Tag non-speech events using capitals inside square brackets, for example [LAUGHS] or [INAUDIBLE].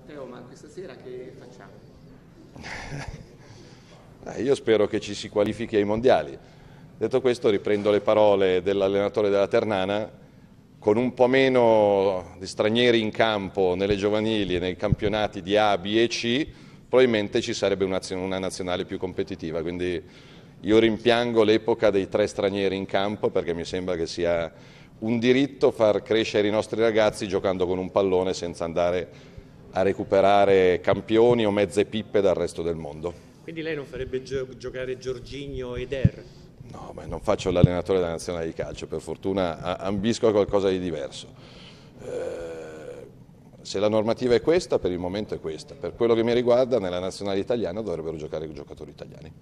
Matteo, ma questa sera che facciamo? [LAUGHS] Io spero che ci si qualifichi ai mondiali. Detto questo riprendo le parole dell'allenatore della Ternana, con un po' meno di stranieri in campo nelle giovanili e nei campionati di A, B e C, probabilmente ci sarebbe una nazionale più competitiva. Quindi io rimpiango l'epoca dei tre stranieri in campo perché mi sembra che sia un diritto far crescere i nostri ragazzi giocando con un pallone senza andare a recuperare campioni o mezze pippe dal resto del mondo. Quindi lei non farebbe gio- giocare Giorginio ed Er? No, ma non faccio l'allenatore della nazionale di calcio, per fortuna ambisco a qualcosa di diverso. Eh, se la normativa è questa, per il momento è questa. Per quello che mi riguarda, nella nazionale italiana dovrebbero giocare i giocatori italiani.